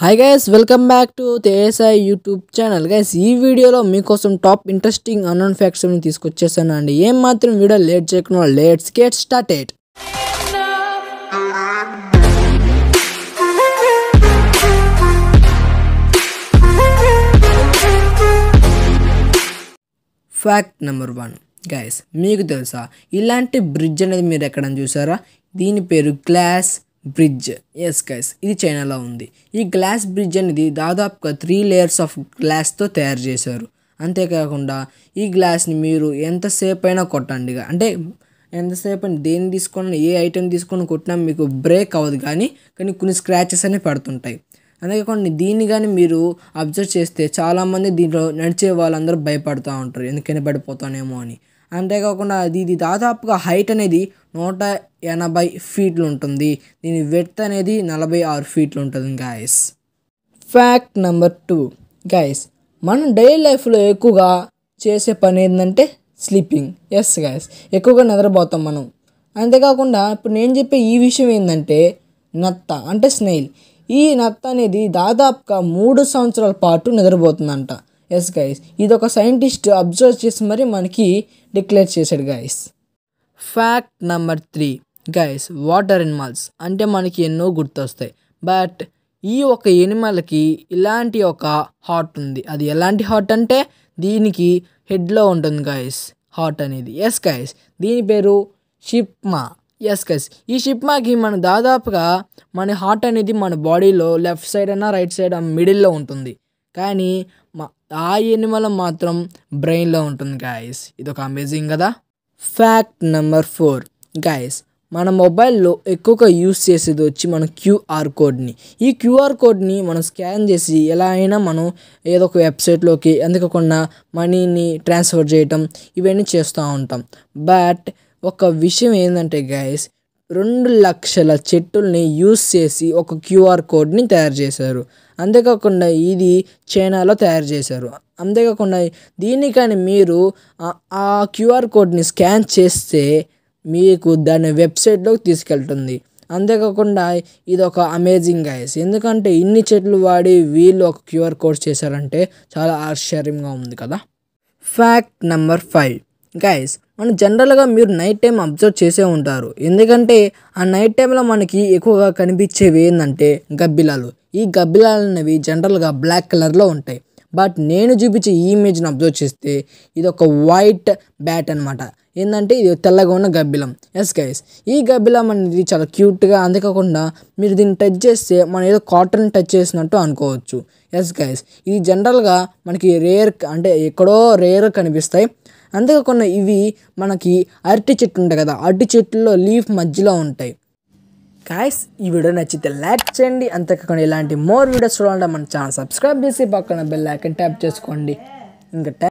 hi guys welcome back to తేసాయి YouTube channel guys ఈ వీడియోలో మీకోసం టాప్ ఇంట్రెస్టింగ్ అన్నోన్ ఫ్యాక్ట్స్ని తీసుకొచ్చేసాను అండి ఏం మాత్రం వీడియో లేట్ చేయకుండా let's get started fact number one guys మీకు తెలుసా ఇలాంటి బ్రిడ్జ్ అనేది మీరు ఎక్కడ చూసారా దీని పేరు గ్లాస్ బ్రిడ్జ్ ఎస్ గైస్ ఇది చైనాలో ఉంది ఈ గ్లాస్ బ్రిడ్జ్ అనేది దాదాపుగా త్రీ లేయర్స్ ఆఫ్ గ్లాస్తో తయారు చేశారు అంతేకాకుండా ఈ గ్లాస్ని మీరు ఎంతసేపు అయినా కొట్టండి అంటే ఎంతసేపు అయినా దేన్ని తీసుకున్నా ఏ ఐటెం తీసుకొని కొట్టినా మీకు బ్రేక్ అవ్వదు కానీ కానీ కొన్ని స్క్రాచెస్ అనేవి పడుతుంటాయి అంతేకాకుండా దీన్ని కానీ మీరు అబ్జర్వ్ చేస్తే చాలామంది దీంట్లో నడిచే వాళ్ళందరూ భయపడుతూ ఉంటారు ఎందుకని పడిపోతానేమో అని అంతేకాకుండా ఇది దాదాపుగా హైట్ అనేది నూట ఎనభై ఫీట్లు ఉంటుంది దీని వెడ్త్ అనేది నలభై ఆరు ఫీట్లు ఉంటుంది guys fact number two guys మనం డైలీ లైఫ్లో ఎక్కువగా చేసే పని ఏంటంటే స్లీపింగ్ ఎస్ గాయస్ ఎక్కువగా నిద్రపోతాం మనం అంతేకాకుండా ఇప్పుడు నేను చెప్పే ఈ విషయం ఏంటంటే నత్త అంటే స్నేహిల్ ఈ నత్త అనేది దాదాపుగా మూడు సంవత్సరాల పాటు నిద్రపోతుందంట ఎస్ గైస్ ఇది ఒక సైంటిస్ట్ అబ్జర్వ్ చేసి మరి మనకి డిక్లేర్ చేశాడు guys fact number three guys water animals అంటే మనకి ఎన్నో గుర్తొస్తాయి బట్ ఈ ఒక ఎనిమల్కి ఇలాంటి ఒక హార్ట్ ఉంది అది ఎలాంటి హార్ట్ అంటే దీనికి హెడ్లో ఉంటుంది గైస్ హార్ట్ అనేది ఎస్ గైస్ దీని పేరు షిప్మా ఎస్ గైస్ ఈ షిప్మాకి మన దాదాపుగా మన హార్ట్ అనేది మన బాడీలో లెఫ్ట్ సైడ్ అయినా రైట్ సైడ్ మిడిల్లో ఉంటుంది కానీ ఆ ఎనిమల మాత్రం బ్రెయిన్లో ఉంటుంది గాయస్ ఇది ఒక అమేజింగ్ కదా ఫ్యాక్ట్ నెంబర్ ఫోర్ గాయస్ మన మొబైల్లో ఎక్కువగా యూస్ చేసేది వచ్చి మన క్యూఆర్ కోడ్ని ఈ క్యూఆర్ కోడ్ని మనం స్కాన్ చేసి ఎలా అయినా మనం ఏదో ఒక వెబ్సైట్లోకి అందుకోకుండా మనీని ట్రాన్స్ఫర్ చేయటం ఇవన్నీ చేస్తూ ఉంటాం బట్ ఒక విషయం ఏంటంటే గాయస్ రెండు లక్షల చెట్టుల్ని యూస్ చేసి ఒక క్యూఆర్ కోడ్ని తయారు చేశారు అంతేకాకుండా ఇది చైనాలో తయారు చేశారు అంతేకాకుండా దీన్ని కానీ మీరు ఆ క్యూఆర్ కోడ్ని స్కాన్ చేస్తే మీకు దాని వెబ్సైట్లోకి తీసుకెళ్తుంది అంతేకాకుండా ఇది ఒక అమేజింగ్ గైస్ ఎందుకంటే ఇన్ని చెట్లు వాడి వీళ్ళు ఒక క్యూఆర్ కోడ్ చేశారంటే చాలా ఆశ్చర్యంగా ఉంది కదా ఫ్యాక్ట్ నెంబర్ ఫైవ్ గైస్ మనం జనరల్గా మీరు నైట్ టైం అబ్జర్వ్ చేసే ఉంటారు ఎందుకంటే ఆ నైట్ టైంలో మనకి ఎక్కువగా కనిపించేవి ఏంటంటే గబ్బిలాలు ఈ గబ్బిలాలు అనేవి జనరల్గా బ్లాక్ కలర్లో ఉంటాయి బట్ నేను చూపించే ఈ ఇమేజ్ని అబ్జర్వ్ చేస్తే ఇది ఒక వైట్ బ్యాట్ అనమాట ఏంటంటే ఇది తెల్లగా ఉన్న గబ్బిలం ఎస్ గైస్ ఈ గబ్బిలం అనేది చాలా క్యూట్గా అందుకోకుండా మీరు దీన్ని టచ్ చేస్తే మనం ఏదో కాటన్ టచ్ చేసినట్టు అనుకోవచ్చు ఎస్ గైస్ ఇది జనరల్గా మనకి రేర్ అంటే ఎక్కడో రేర్ కనిపిస్తాయి అందుకోకుండా ఇవి మనకి అరటి చెట్టు ఉంటాయి కదా అరటి చెట్టులో లీఫ్ మధ్యలో ఉంటాయి గాయస్ ఈ వీడియో నచ్చితే లైక్ చేయండి అంతేకాకుండా ఇలాంటి మోర్ వీడియోస్ చూడాలంటే మన ఛానల్ సబ్స్క్రైబ్ చేసి పక్కన బెల్ ఐకన్ ట్యాప్ చేసుకోండి ఇంకా